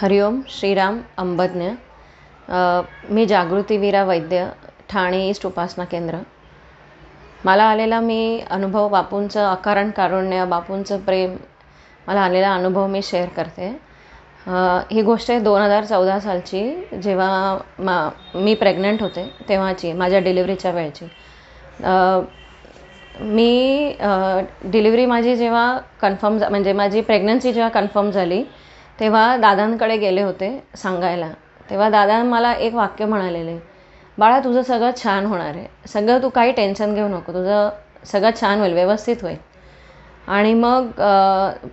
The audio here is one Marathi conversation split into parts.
हरिओम श्रीराम अंबज्ञ मी जागृतीवीरा वैद्य ठाणे ईस्ट उपासना केंद्र मला आलेला मी अनुभव बापूंचं अकारण कारुण्य बापूंचं प्रेम मला आलेला अनुभव मी शेअर करते ही गोष्ट आहे दोन हजार चौदा सालची जेव्हा मा मी प्रेग्नंट होते तेव्हाची माझ्या डिलिव्हरीच्या वेळची मी डिलिव्हरी माझी जेव्हा कन्फर्म म्हणजे माझी प्रेग्नन्सी जेव्हा कन्फर्म झाली तेव्हा दादांकडे गेले होते सांगायला तेव्हा दादा मला एक वाक्य म्हणालेले बाळा तुझं सगळं छान होणार आहे सगळं तू काही टेन्शन घेऊ नको तुझं सगळं छान होईल व्यवस्थित होईल आणि मग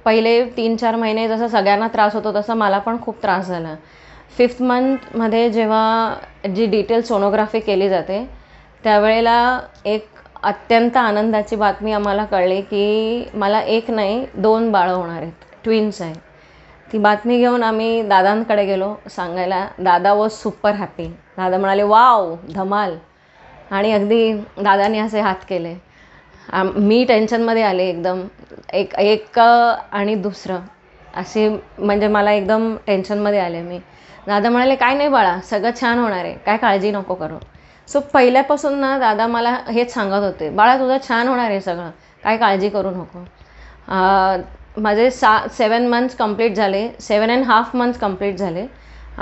पहिले तीन चार महिने जसं सगळ्यांना त्रास होतो तसा मला पण खूप त्रास झाला फिफ्थ मंथमध्ये जेव्हा जी डिटेल सोनोग्राफी केली जाते त्यावेळेला एक अत्यंत आनंदाची बातमी आम्हाला कळली की मला एक नाही दोन बाळं होणार आहेत ट्विन्स आहेत ती बातमी घेऊन आम्ही दादांकडे गेलो सांगायला दादा वॉज सुपर हॅपी दादा म्हणाले वाव धमाल आणि अगदी दादांनी असे हात केले मी टेन्शनमध्ये आले एकदम एक एक आणि दुसरं असे म्हणजे मला एकदम टेन्शनमध्ये आले मी दादा म्हणाले काय नाही बाळा सगळं छान होणार आहे काय काळजी नको करू सो पहिल्यापासून ना दादा मला हेच सांगत होते बाळा तुझं छान होणार आहे सगळं काय काळजी करू नको माझे सा सेवन मंथ्स कंप्लीट झाले seven and half months complete झाले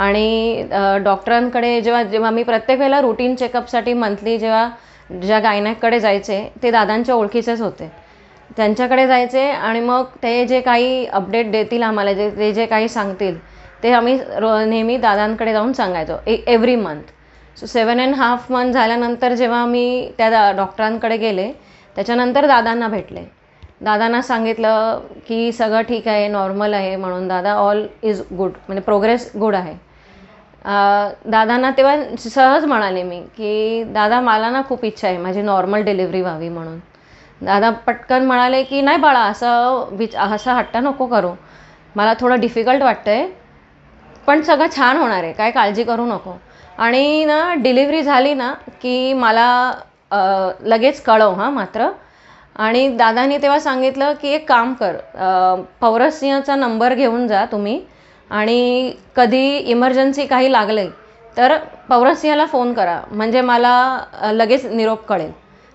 आणि डॉक्टरांकडे जेव्हा जेव्हा मी प्रत्येक वेळेला रुटीन चेकअपसाठी मंथली जेव्हा ज्या गायनॅककडे जायचे ते दादांच्या ओळखीचेच होते त्यांच्याकडे जायचे आणि मग ते जे काही अपडेट देतील आम्हाला जे ते जे काही सांगतील ते आम्ही रो नेहमी दादांकडे जाऊन सांगायचो a every month so seven and half month झाल्यानंतर जेव्हा मी त्या डॉक्टरांकडे गेले त्याच्यानंतर दादांना भेटले दादांना सांगितलं की सगळं ठीक आहे नॉर्मल आहे म्हणून दादा ऑल इज गुड म्हणजे प्रोग्रेस गुड आहे दादांना तेव्हा सहज म्हणाले मी की दादा मला ना खूप इच्छा आहे माझी नॉर्मल डिलिव्हरी व्हावी म्हणून दादा पटकन म्हणाले की नाही बाळा असं विच असा हट्टा नको करू मला थोडं डिफिकल्ट वाटतं आहे पण सगळं छान होणार आहे काय काळजी करू नको आणि ना डिलिव्हरी झाली ना की मला लगेच कळव हां मात्र आणि दादानी तेव्हा सांगितलं की एक काम कर पौरसिंहाचा नंबर घेऊन जा तुम्ही आणि कधी इमर्जन्सी काही लागले तर पौरसिंहला फोन करा म्हणजे मला लगेच निरोप कळेल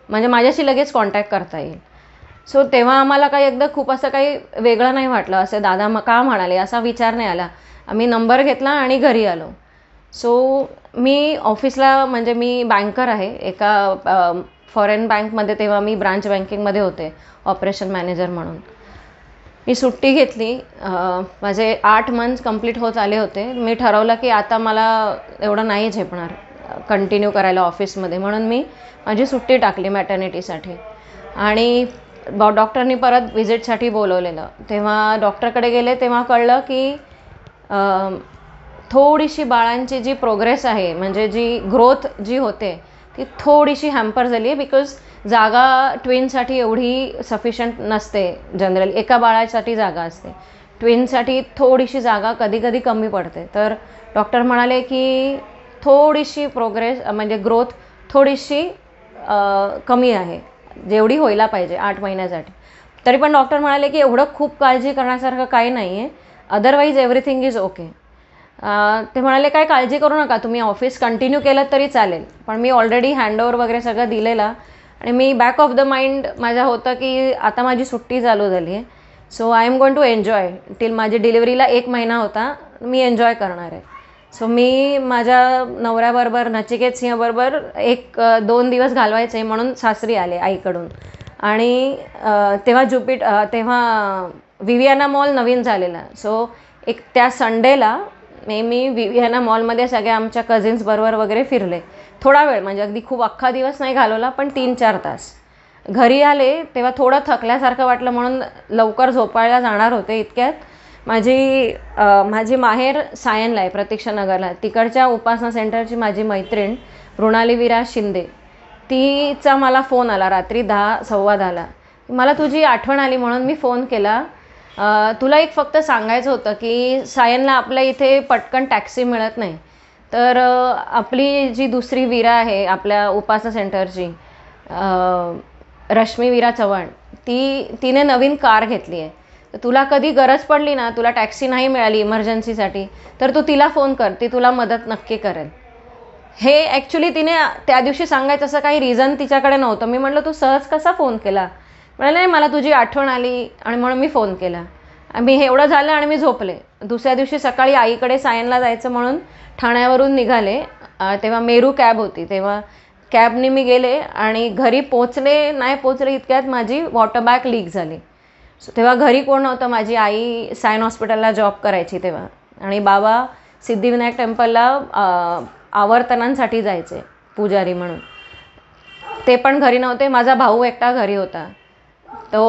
म्हणजे माझ्याशी लगेच कॉन्टॅक्ट करता येईल सो तेव्हा आम्हाला काही एकदा खूप असं काही वेगळं नाही वाटलं असं दादा मग का म्हणाले असा विचार नाही आला आम्ही नंबर घेतला आणि घरी आलो सो मी ऑफिसला म्हणजे मी बँकर आहे एका फॉरेन बँकमध्ये तेव्हा मी ब्रांच बँकिंगमध्ये होते ऑपरेशन मॅनेजर म्हणून मी सुट्टी घेतली माझे आठ मंथ कंप्लीट होत आले होते मी ठरवलं की आता मला एवढं नाही झेपणार कंटिन्यू करायला ऑफिसमध्ये म्हणून मी माझी सुट्टी टाकली मॅटर्निटीसाठी आणि डॉक्टरनी परत विजिटसाठी बोलवलेलं तेव्हा डॉक्टरकडे गेले तेव्हा कळलं की थोडीशी बाळांची जी प्रोग्रेस आहे म्हणजे जी ग्रोथ जी होते ती थोडीशी हॅम्पर झाली आहे बिकॉज जागा ट्विनसाठी एवढी सफिशंट नसते जनरली एका बाळासाठी जागा असते ट्विनसाठी थोडीशी जागा कधी कधी कमी पडते तर डॉक्टर म्हणाले की थोडीशी प्रोग्रेस म्हणजे ग्रोथ थोडीशी कमी आहे जेवढी व्हायला पाहिजे आठ महिन्यासाठी तरी पण डॉक्टर म्हणाले की एवढं खूप काळजी करण्यासारखं काही नाही आहे अदरवाईज एव्हरीथिंग इज ओके ते म्हणाले काय काळजी करू नका तुम्ही ऑफिस कंटिन्यू केलं तरी चालेल पण मी ऑलरेडी हँडओवर वगैरे सगळं दिलेला आणि मी बॅक ऑफ द माइंड माझा होतं की आता माझी सुट्टी चालू झाली आहे so I am going to enjoy till माझी डिलिव्हरीला एक महिना होता मी एन्जॉय करणार आहे सो मी माझ्या नवऱ्याबरोबर नचिकेत सिंहबरोबर एक दोन दिवस घालवायचे म्हणून सासरी आले आईकडून आणि तेव्हा जुपिट तेव्हा विवियाना मॉल नवीन झालेला सो एक त्या संडेला वि विव्हियाना मॉलमध्ये सगळ्या आमच्या कझिन्सबरोबर वगैरे फिरले थोडा वेळ म्हणजे अगदी खूप अख्खा दिवस नाही घालवला पण तीन चार तास घरी आले तेव्हा थोडं थकल्यासारखं वाटलं म्हणून लवकर झोपायला जाणार होते इतक्यात माझी माझी माहेर सायनला आहे प्रतीक्षानगरला तिकडच्या उपासना सेंटरची माझी मैत्रीण मृणाली विरा शिंदे तिचा मला फोन आला रात्री दहा सव्वा दहाला मला तुझी आठवण आली म्हणून मी फोन केला तुला एक फक्त सांगायचं होतं की सायनला आपल्या इथे पटकन टॅक्सी मिळत नाही तर आपली जी दुसरी वीरा आहे आपल्या उपासना सेंटरची रश्मी वीरा चव्हाण ती तिने नवीन कार घेतली आहे तर तुला कधी गरज पडली ना तुला टॅक्सी नाही मिळाली इमर्जन्सीसाठी तर तू तिला फोन कर ती तुला मदत नक्की करेल हे ॲक्च्युली तिने त्या दिवशी सांगायचं असं काही रिझन तिच्याकडे नव्हतं मी म्हटलं तू सहज कसा फोन केला म्हणाले नाही मला तुझी आठवण आली आणि म्हणून मी फोन केला मी हे एवढं झालं आणि मी झोपले दुसऱ्या दिवशी सकाळी आईकडे सायनला जायचं म्हणून ठाण्यावरून निघाले तेव्हा मेरू कॅब होती तेव्हा कॅबने मी गेले आणि घरी पोचले नाही पोचले इतक्यात माझी वॉटर बॅग लीक झाली सो तेव्हा घरी कोण नव्हतं माझी आई सायन हॉस्पिटलला जॉब करायची तेव्हा आणि बाबा सिद्धिविनायक टेम्पलला आवर्तनांसाठी जायचे पुजारी म्हणून ते पण घरी नव्हते माझा भाऊ एकटा घरी होता तो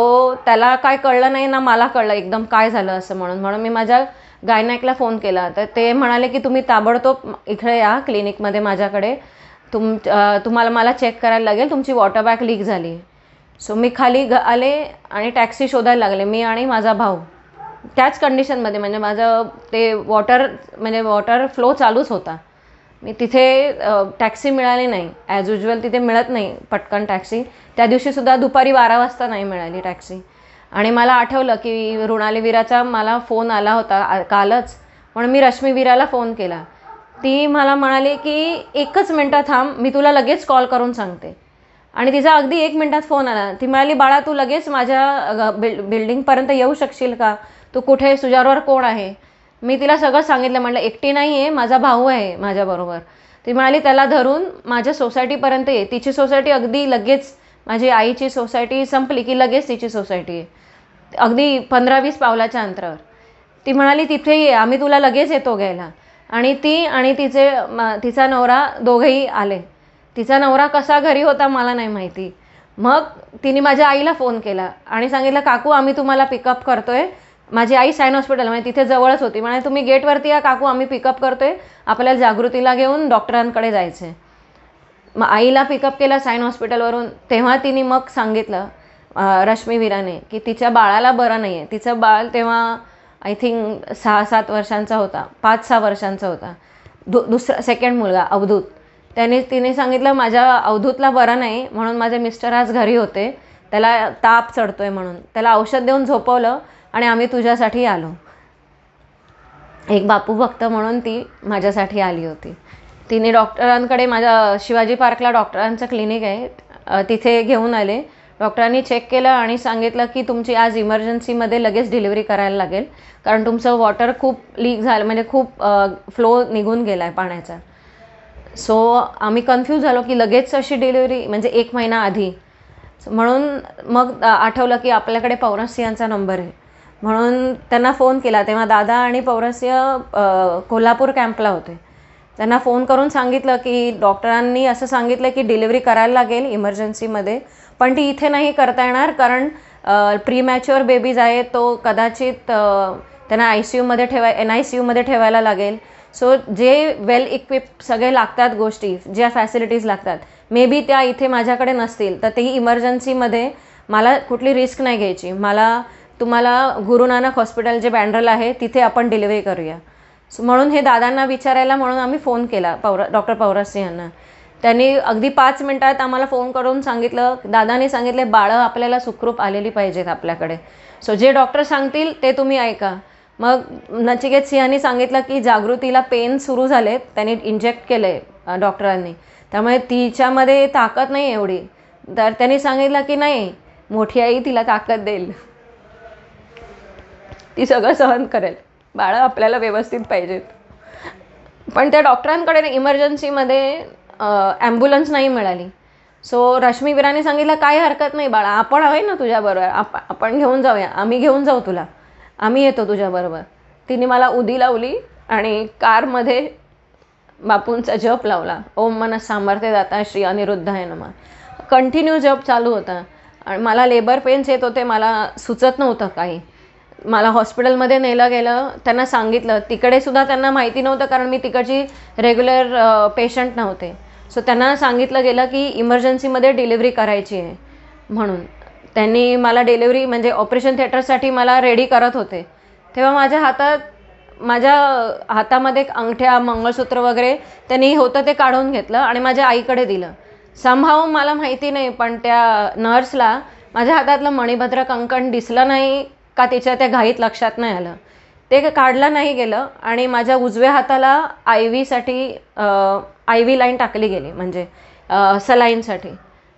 त्याला काय कळलं नाही ना मला कळलं एकदम काय झालं असं म्हणून म्हणून मी माझ्या गायनायकला फोन केला तर ते म्हणाले की तुम्ही ताबडतोब इकडे या क्लिनिकमध्ये माझ्याकडे तुम तुम्हाला मला चेक करायला लागेल तुमची वॉटर बॅग लीक झाली सो मी खाली आले आणि टॅक्सी शोधायला लागले मी आणि माझा भाऊ त्याच कंडिशनमध्ये म्हणजे माझं ते वॉटर म्हणजे वॉटर फ्लो चालूच होता मी तिथे टॅक्सी मिळाली नाही ॲज युजल तिथे मिळत नाही पटकन टॅक्सी त्या दिवशीसुद्धा दुपारी बारा वाजता नाही मिळाली टॅक्सी आणि मला आठवलं की रुणाली विराचा मला फोन आला होता कालच म्हणून मी रश्मी विराला फोन केला ती मला म्हणाली की एकच मिनटं थांब मी तुला लगेच कॉल करून सांगते आणि तिचा अगदी एक मिनटात फोन आला ती म्हणाली बाळा तू लगेच माझ्या बिल बिल्डिंगपर्यंत येऊ शकशील का तू कुठे सुजारवर कोण आहे मी तिला सगळं सांगितलं म्हटलं एकटी नाही आहे माझा भाऊ आहे माझ्याबरोबर ती म्हणाली त्याला धरून माझ्या सोसायटीपर्यंत ये तिची सोसायटी अगदी लगेच माझी आईची सोसायटी संपली की लगेच तिची सोसायटी आहे अगदी पंधरा वीस पावलाच्या अंतरावर ती म्हणाली तिथे ये आम्ही तुला लगेच येतो घ्यायला आणि ती आणि तिचे तिचा नवरा दोघेही आले तिचा नवरा कसा घरी होता मला नाही माहिती मग तिने माझ्या आईला फोन केला आणि सांगितलं काकू आम्ही तुम्हाला पिकअप करतोय माझी आई सायन हॉस्पिटल म्हणजे तिथे जवळच होती म्हणजे तुम्ही गेटवरती या काकू आम्ही पिकअप करतोय आपल्याला जागृतीला घेऊन डॉक्टरांकडे जायचे मग आईला पिकअप केला सायन हॉस्पिटलवरून तेव्हा तिने मग सांगितलं रश्मी की तिच्या बाळाला बरं नाही आहे तिचं बाळ तेव्हा आय थिंक सहा सात वर्षांचा होता पाच सहा वर्षांचा होता दु दुसरा सेकंड मुलगा अवधूत त्याने तिने सांगितलं माझ्या अवधूतला बरं नाही म्हणून माझे मिस्टर आज घरी होते त्याला ताप चढतोय म्हणून त्याला औषध देऊन झोपवलं आणि आम्ही तुझ्यासाठी आलो एक बापू भक्त म्हणून ती माझ्यासाठी आली होती तिने डॉक्टरांकडे माझ्या शिवाजी पार्कला डॉक्टरांचं क्लिनिक आहे तिथे घेऊन आले डॉक्टरांनी चेक केलं आणि सांगितलं की तुमची आज इमर्जन्सीमध्ये लगेच डिलिव्हरी करायला लागेल कारण तुमचं वॉटर खूप लीक झालं म्हणजे खूप फ्लो निघून गेला आहे पाण्याचा सो आम्ही कन्फ्यूज झालो की लगेच अशी डिलिव्हरी म्हणजे एक महिना आधी म्हणून मग आठवलं की आपल्याकडे सिंहांचा नंबर आहे म्हणून त्यांना फोन केला तेव्हा दादा आणि पौरस्य कोल्हापूर कॅम्पला होते त्यांना फोन करून सांगितलं की डॉक्टरांनी असं सांगितलं की डिलिव्हरी करायला लागेल इमर्जन्सीमध्ये पण ती इथे नाही करता येणार कारण प्रीमॅच्युअर बेबीज आहे तो कदाचित त्यांना आय सी यूमध्ये ठेवाय एन आय सी यूमध्ये ठेवायला लागेल सो जे वेल इक्विप सगळे लागतात गोष्टी ज्या फॅसिलिटीज लागतात मे बी त्या इथे माझ्याकडे नसतील तर तेही इमर्जन्सीमध्ये मला कुठली रिस्क नाही घ्यायची मला तुम्हाला गुरुनानक हॉस्पिटल जे बँड्रल आहे तिथे आपण डिलिव्हरी करूया सो म्हणून हे दादांना विचारायला म्हणून आम्ही फोन केला पवरा डॉक्टर पौरासी यांना त्यांनी अगदी पाच मिनटात आम्हाला फोन करून सांगितलं दादाने सांगितले बाळं आपल्याला सुखरूप आलेली पाहिजेत आपल्याकडे सो जे डॉक्टर सांगतील ते तुम्ही ऐका मग नचिकेत सिंहांनी सांगितलं की जागृतीला पेन सुरू झाले त्यांनी इंजेक्ट केले डॉक्टरांनी त्यामुळे तिच्यामध्ये ताकद नाही एवढी तर त्यांनी सांगितलं की नाही मोठी आई तिला ताकद देईल ती सगळं सहन करेल बाळं आपल्याला व्यवस्थित पाहिजेत पण त्या डॉक्टरांकडे इमर्जन्सीमध्ये ॲम्ब्युलन्स नाही मिळाली सो रश्मी विराने सांगितलं काय हरकत नाही बाळा आपण आहे ना तुझ्याबरोबर आप आपण घेऊन जाऊया आम्ही घेऊन जाऊ तुला आम्ही येतो तुझ्याबरोबर तिने मला उदी लावली आणि कारमध्ये बापूंचा जप लावला ओम मन सामर्थ्य दाता श्री अनिरुद्ध आहे ना कंटिन्यू जप चालू होता आणि मला लेबर पेन्स येत होते मला सुचत नव्हतं काही मला हॉस्पिटलमध्ये नेलं गेलं त्यांना सांगितलं तिकडे सुद्धा त्यांना माहिती नव्हतं कारण मी तिकडची रेग्युलर पेशंट नव्हते सो त्यांना सांगितलं गेलं की इमर्जन्सीमध्ये डिलिव्हरी करायची आहे म्हणून त्यांनी मला डिलिव्हरी म्हणजे ऑपरेशन थिएटरसाठी मला रेडी करत होते तेव्हा माझ्या हातात माझ्या हातामध्ये अंगठ्या मंगळसूत्र वगैरे त्यांनी होतं ते काढून घेतलं आणि माझ्या आईकडे दिलं संभाव मला माहिती नाही पण त्या नर्सला माझ्या हातातलं मणिभद्र कंकण दिसलं नाही का तिच्या त्या घाईत लक्षात नाही आलं ते काढलं नाही गेलं आणि माझ्या उजव्या हाताला आय व्हीसाठी आय व्ही लाईन टाकली गेली म्हणजे सलाईनसाठी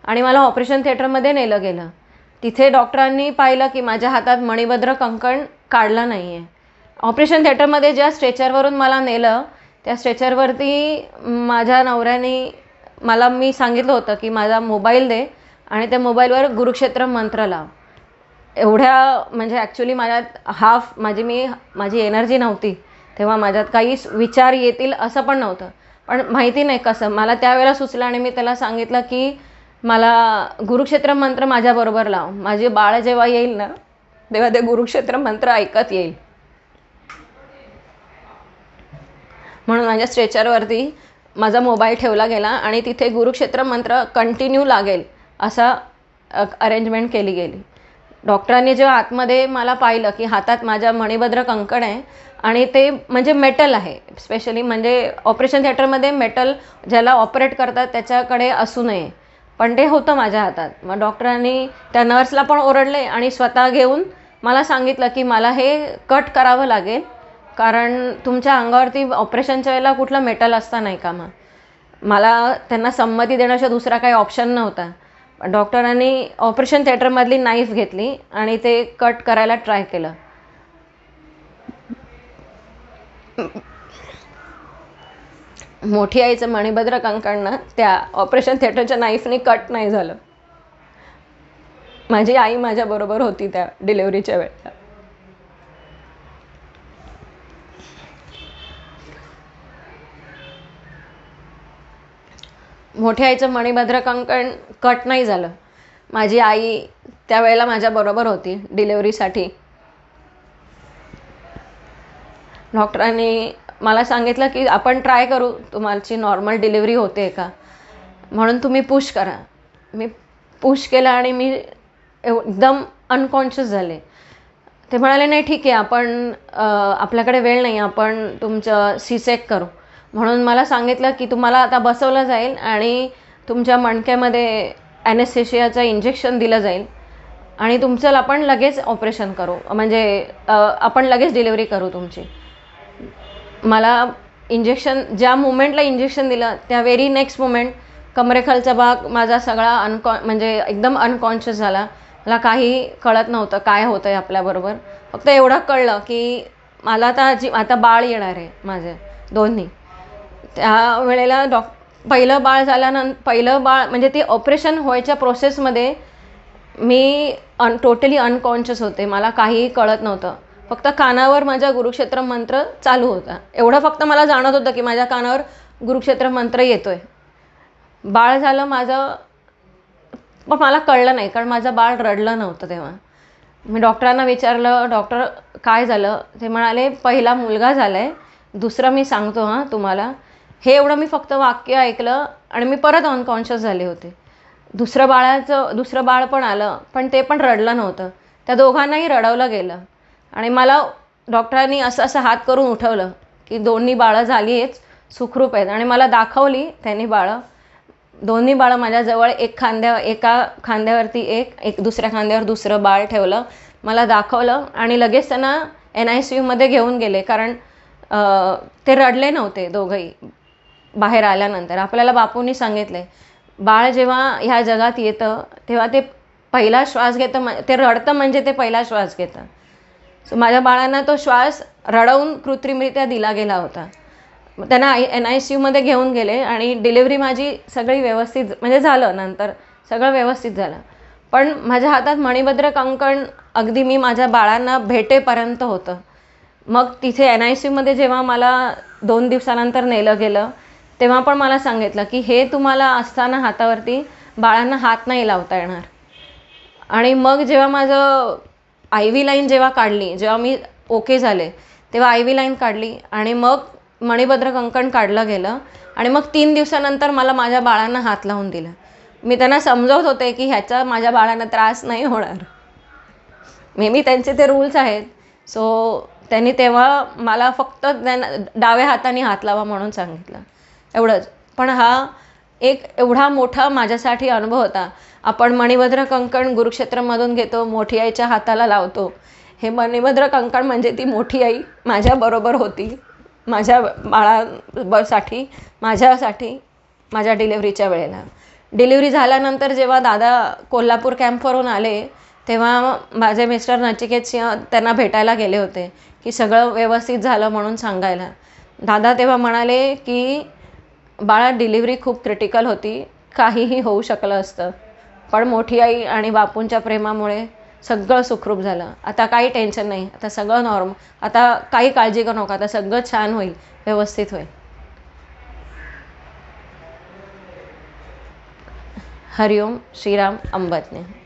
आणि मला ऑपरेशन थिएटरमध्ये नेलं गेलं तिथे डॉक्टरांनी पाहिलं की माझ्या हातात मणिभद्र कंकण काढलं नाही आहे ऑपरेशन थिएटरमध्ये ज्या स्ट्रेचरवरून मला नेलं त्या स्ट्रेचरवरती माझ्या नवऱ्याने मला मी सांगितलं होतं की माझा मोबाईल दे आणि त्या मोबाईलवर गुरुक्षेत्र मंत्र लाव एवढ्या म्हणजे ॲक्च्युली माझ्यात हाफ माझी म्हणजे मी माझी एनर्जी नव्हती तेव्हा माझ्यात काही विचार येतील असं पण नव्हतं पण माहिती नाही कसं मला त्यावेळेला सुचलं आणि मी त्याला सांगितलं की मला गुरुक्षेत्र मंत्र माझ्याबरोबर लाव माझे बाळ जेव्हा येईल ना तेव्हा ते गुरुक्षेत्र मंत्र ऐकत येईल म्हणून माझ्या स्ट्रेचरवरती माझा मोबाईल ठेवला गेला आणि तिथे गुरुक्षेत्र मंत्र कंटिन्यू लागेल असा अरेंजमेंट केली गेली डॉक्टरांनी जेव्हा आतमध्ये मला पाहिलं की हातात माझ्या मणिभद्र कंकण आहे आणि ते म्हणजे मेटल आहे स्पेशली म्हणजे ऑपरेशन थिएटरमध्ये मेटल ज्याला ऑपरेट करतात त्याच्याकडे असू नये पण ते होतं माझ्या हातात मग डॉक्टरांनी त्या नर्सला पण ओरडले आणि स्वतः घेऊन मला सांगितलं की मला हे कट करावं लागेल कारण तुमच्या अंगावरती ऑपरेशनच्या वेळेला कुठलं मेटल असता नाही का मग मला त्यांना संमती देण्याचा दुसरा काही ऑप्शन नव्हता डॉक्टरांनी ऑपरेशन थिएटरमधली नाईफ घेतली आणि ते कट करायला ट्राय केलं मोठी आईचं मणिभद्र कंकण त्या ऑपरेशन थिएटरच्या नाईफने कट नाही झालं माझी आई माझ्याबरोबर होती त्या डिलेवरीच्या वेळेला मोठ्या आईचं मणिभद्र कंकण कट नाही झालं माझी आई त्यावेळेला माझ्याबरोबर होती डिलेवरीसाठी डॉक्टरांनी मला सांगितलं की आपण ट्राय करू तुम्हाची नॉर्मल डिलिव्हरी होते का म्हणून तुम्ही पुश करा मी पुश केला आणि मी एकदम अनकॉन्शियस झाले ते म्हणाले नाही ठीक आहे आपण आपल्याकडे वेळ नाही आपण तुमचं सीसेक करू म्हणून मला सांगितलं की तुम्हाला आता बसवलं जाईल आणि तुमच्या मणक्यामध्ये ॲनेस्थेशियाचं इंजेक्शन दिलं जाईल आणि तुमचं आपण लगेच ऑपरेशन करू म्हणजे आपण लगेच डिलिव्हरी करू तुमची मला इंजेक्शन ज्या मुमेंटला इंजेक्शन दिलं त्या व्हेरी नेक्स्ट मुमेंट कमरेखालचा भाग माझा सगळा अनकॉ म्हणजे एकदम अनकॉन्शियस झाला मला काही कळत नव्हतं काय होतं आहे आपल्याबरोबर फक्त एवढं कळलं की मला आता जी आता बाळ येणार आहे माझे दोन्ही त्या वेळेला डॉक पहिलं बाळ झाल्यानं पहिलं बाळ म्हणजे ते ऑपरेशन व्हायच्या प्रोसेसमध्ये मी अन टोटली अनकॉन्शियस होते मला काहीही कळत नव्हतं फक्त कानावर माझ्या गुरुक्षेत्र मंत्र चालू होता एवढं फक्त मला जाणत होतं की माझ्या कानावर गुरुक्षेत्र मंत्र येतो आहे बाळ झालं माझं पण मला कळलं नाही कारण माझं बाळ रडलं नव्हतं तेव्हा मी डॉक्टरांना विचारलं डॉक्टर काय झालं ते म्हणाले पहिला मुलगा झाला आहे दुसरं मी सांगतो हां तुम्हाला हे एवढं मी फक्त वाक्य ऐकलं आणि मी परत अनकॉन्शियस झाले होते दुसरं बाळाचं दुसरं बाळ पण आलं पण ते पण रडलं नव्हतं त्या दोघांनाही रडवलं गेलं आणि मला डॉक्टरांनी असं असं हात करून उठवलं की दोन्ही बाळं झाली आहेत सुखरूप आहेत आणि मला दाखवली त्यांनी बाळं दोन्ही बाळं माझ्याजवळ एक खांद्या एका खांद्यावरती एक एक दुसऱ्या खांद्यावर दुसरं बाळ ठेवलं मला दाखवलं आणि लगेच त्यांना एन आय सी यूमध्ये घेऊन गेले कारण ते रडले नव्हते दोघंही बाहेर आल्यानंतर आपल्याला बापूंनी सांगितलं बाळ जेव्हा ह्या जगात येतं तेव्हा ते पहिला श्वास घेतं म ते रडतं म्हणजे ते पहिला श्वास घेतं सो माझ्या बाळांना तो श्वास रडवून कृत्रिमरित्या दिला गेला होता त्यांना आय एन आय सी यूमध्ये घेऊन गेले आणि डिलिव्हरी माझी सगळी व्यवस्थित म्हणजे झालं नंतर सगळं व्यवस्थित झालं पण माझ्या हातात मणिभद्र कंकण अगदी मी माझ्या बाळांना भेटेपर्यंत होतं मग तिथे एन आय यूमध्ये जेव्हा मला दोन दिवसानंतर नेलं गेलं तेव्हा पण मला सांगितलं की हे तुम्हाला असताना हातावरती बाळांना हात नाही लावता येणार आणि मग जेव्हा माझं आय व्ही लाईन जेव्हा काढली जेव्हा मी ओके झाले तेव्हा आय व्ही लाईन काढली आणि मग मणिभद्र कंकण काढलं गेलं आणि मग तीन दिवसानंतर मला माझ्या बाळांना हात लावून दिला मी त्यांना समजवत होते की ह्याचा माझ्या बाळांना त्रास नाही होणार मी त्यांचे ते रूल्स आहेत सो त्यांनी तेव्हा मला फक्त त्यांना डाव्या हाताने हात लावा म्हणून सांगितलं एवढंच पण हा एक एवढा मोठा माझ्यासाठी अनुभव होता आपण मणिभद्र कंकण गुरुक्षेत्रमधून घेतो मोठी आईच्या हाताला लावतो हे मणिभद्र कंकण म्हणजे ती मोठी आई माझ्याबरोबर होती माझ्या बाळासाठी माझ्यासाठी माझ्या डिलेवरीच्या वेळेला डिलिव्हरी झाल्यानंतर जेव्हा दादा कोल्हापूर कॅम्पवरून आले तेव्हा माझे मिस्टर नचिकेत सिंह त्यांना भेटायला गेले होते की सगळं व्यवस्थित झालं म्हणून सांगायला दादा तेव्हा म्हणाले की बाळा डिलिव्हरी खूप क्रिटिकल होती काहीही होऊ शकलं असतं पण मोठी आई आणि बापूंच्या प्रेमामुळे सगळं सुखरूप झालं आता काही टेन्शन नाही आता सगळं नॉर्म आता काही काळजी करू नका आता सगळं छान होईल व्यवस्थित होईल हरिओम श्रीराम अंबतने